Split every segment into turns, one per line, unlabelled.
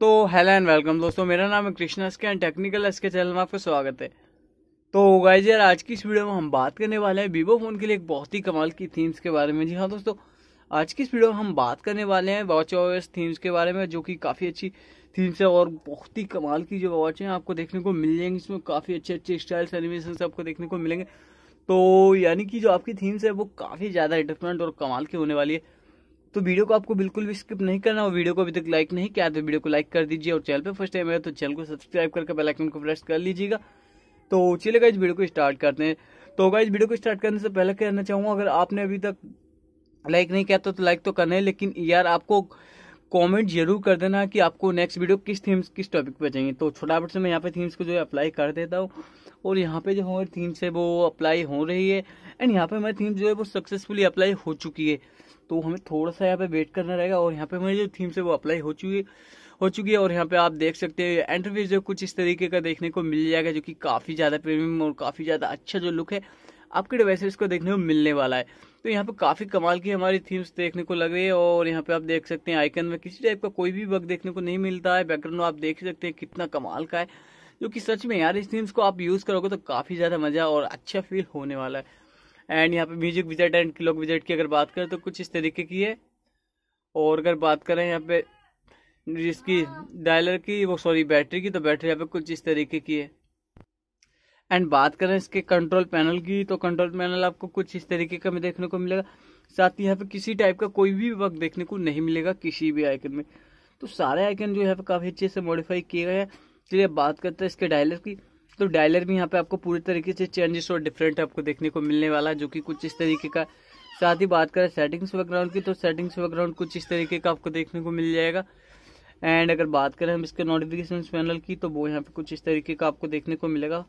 तो hello and welcome दोस्तों मेरा नाम है Krishna S K and technical S K channel में आपका स्वागत है तो गाइज यार आज की इस वीडियो में हम बात करने वाले हैं वीवो फ़ोन के लिए एक बहुत ही कमाल की थीम्स के बारे में जी हाँ दोस्तों आज की इस वीडियो में हम बात करने वाले हैं वॉच ओएस थीम्स के बारे में जो कि काफ़ी अच्छी थीम्स है और बहुत ही कमाल की जो वॉच है आपको देखने को मिल जाएंगी इसमें काफ़ी अच्छे अच्छे स्टाइल्स एनिमेशन आपको देखने को मिलेंगे तो यानी कि जो आपकी थीम्स है वो काफ़ी ज़्यादा डिफरेंट और कमाल की होने वाली है तो वीडियो को आपको बिल्कुल भी स्किप नहीं करना और वीडियो को अभी तक लाइक नहीं किया तो वीडियो को लाइक कर दीजिए और चैनल पर फर्स्ट टाइम है तो चैनल को सब्सक्राइब करके बेलाइकन को प्रेस कर लीजिएगा तो चलिए इस वीडियो को स्टार्ट करते हैं तो इस वीडियो को स्टार्ट करने से पहले कहना चाहूँगा अगर आपने अभी तक लाइक नहीं किया तो लाइक तो, तो करना है लेकिन यार आपको कमेंट जरूर कर देना कि आपको नेक्स्ट वीडियो किस थीम्स किस टॉपिक पर चाहिए तो छोटाफट से मैं यहाँ पे थीम्स को जो है अप्लाई कर देता हूँ और यहाँ पे जो हमारी थीम्स है वो अप्लाई हो रही है एंड यहाँ पे हमारी थीम्स जो है वो सक्सेसफुली अप्लाई हो चुकी है तो हमें थोड़ा सा यहाँ पे वेट करना रहेगा और यहाँ पे हमारी जो थीम्स है वो अप्लाई हो चुकी है हो चुकी है और यहाँ पे आप देख सकते हैं एंटरव्यू जो कुछ इस तरीके का देखने को मिल जाएगा जो कि काफ़ी ज़्यादा प्रीमियम और काफ़ी ज़्यादा अच्छा जो लुक है आपके डिवाइसेस को देखने को मिलने वाला है तो यहाँ पे काफ़ी कमाल की हमारी थीम्स देखने को लग रही है और यहाँ पे आप देख सकते हैं आइकन में किसी टाइप का कोई भी बग देखने को नहीं मिलता है बैकग्राउंड आप देख सकते हैं कितना कमाल का है जो कि सच में यार इस थीम्स को आप यूज़ करोगे तो काफ़ी ज़्यादा मज़ा और अच्छा फील होने वाला है एंड यहाँ पे म्यूजिक विजेट एंड क्लॉक विजेट की अगर बात करें तो कुछ इस तरीके की है और अगर बात करें यहाँ पे जिसकी डायलर की वो सॉरी बैटरी की तो बैटरी यहाँ पे कुछ इस तरीके की है एंड बात करें इसके कंट्रोल पैनल की तो कंट्रोल पैनल आपको कुछ इस तरीके का देखने को मिलेगा साथ ही यहाँ पे किसी टाइप का कोई भी वक्त देखने को नहीं मिलेगा किसी भी आइकन में तो सारे आइकन जो यहाँ पे काफ़ी अच्छे से मॉडिफाई किए गए हैं चलिए बात करते हैं इसके डायलर की तो डायलर भी यहाँ पे आपको पूरी तरीके से चेंजेस और डिफरेंट आपको देखने को मिलने वाला है जो कि कुछ इस तरीके का साथ ही बात करें सेटिंग्स बैकग्राउंड की तो सेटिंग्स बैकग्राउंड कुछ इस तरीके का आपको देखने को मिल जाएगा एंड अगर बात करें हम इसके नोटिफिकेशन पैनल की तो वो यहाँ पे कुछ इस तरीके का आपको देखने को मिलेगा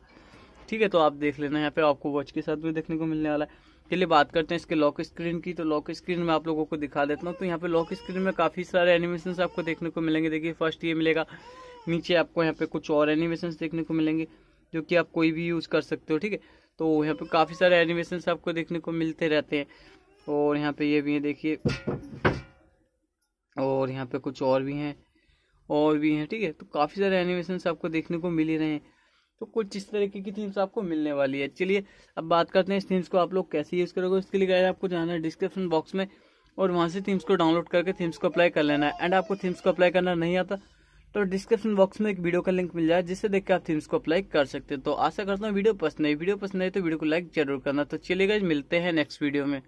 ठीक है तो आप देख लेना यहाँ पे आपको वॉच के साथ भी देखने को मिलने वाला है चलिए बात करते हैं इसके लॉक स्क्रीन की तो लॉक स्क्रीन में आप लोगों को दिखा देता हूँ तो यहाँ पे लॉक स्क्रीन में काफी सारे एनिमेशन आपको देखने को मिलेंगे देखिए फर्स्ट ये मिलेगा नीचे आपको यहाँ पे कुछ और एनिमेशन देखने को मिलेंगे जो कि आप कोई भी यूज कर सकते हो ठीक है तो यहाँ पे काफी सारे एनिमेशन आपको देखने को मिलते रहते हैं और यहाँ पे ये भी है देखिए और यहाँ पे कुछ और भी हैं और भी हैं ठीक है तो काफ़ी सारे एनिमेशन आपको देखने को मिल ही रहे हैं तो कुछ इस तरीके की थीम्स आपको मिलने वाली है चलिए अब बात करते हैं इस थीम्स को आप लोग कैसे यूज़ करोगे इसके लिए गाइस आपको जाना है डिस्क्रिप्शन बॉक्स में और वहाँ से थीम्स को डाउनलोड करके थीम्स को अप्लाई कर लेना है एंड आपको थीम्स को अप्लाई करना नहीं आता तो डिस्क्रिप्शन बॉक्स में एक वीडियो का लिंक मिल जाए जिससे देख के आप थीम्स को अप्लाई कर सकते हैं तो आशा करता हूँ वीडियो पसंद नहीं वीडियो पसंद नहीं तो वीडियो को लाइक जरूर करना तो चलिए गाइज मिलते हैं नेक्स्ट वीडियो में